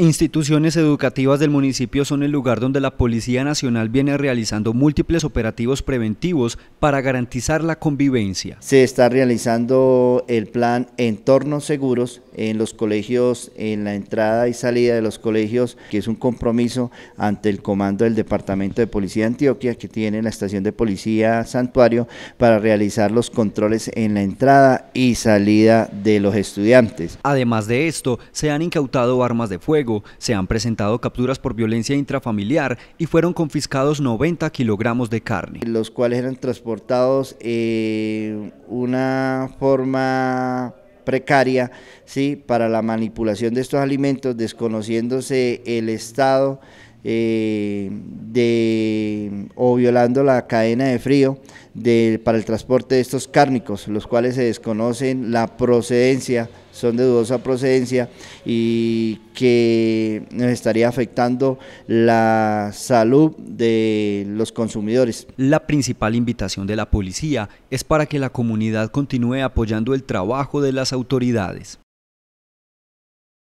Instituciones educativas del municipio son el lugar donde la Policía Nacional viene realizando múltiples operativos preventivos para garantizar la convivencia. Se está realizando el plan Entornos Seguros en los colegios, en la entrada y salida de los colegios, que es un compromiso ante el comando del Departamento de Policía de Antioquia, que tiene la estación de policía Santuario, para realizar los controles en la entrada y salida de los estudiantes. Además de esto, se han incautado armas de fuego se han presentado capturas por violencia intrafamiliar y fueron confiscados 90 kilogramos de carne. Los cuales eran transportados en una forma precaria ¿sí? para la manipulación de estos alimentos, desconociéndose el estado eh, de, o violando la cadena de frío para el transporte de estos cárnicos, los cuales se desconocen la procedencia son de dudosa procedencia y que nos estaría afectando la salud de los consumidores. La principal invitación de la policía es para que la comunidad continúe apoyando el trabajo de las autoridades.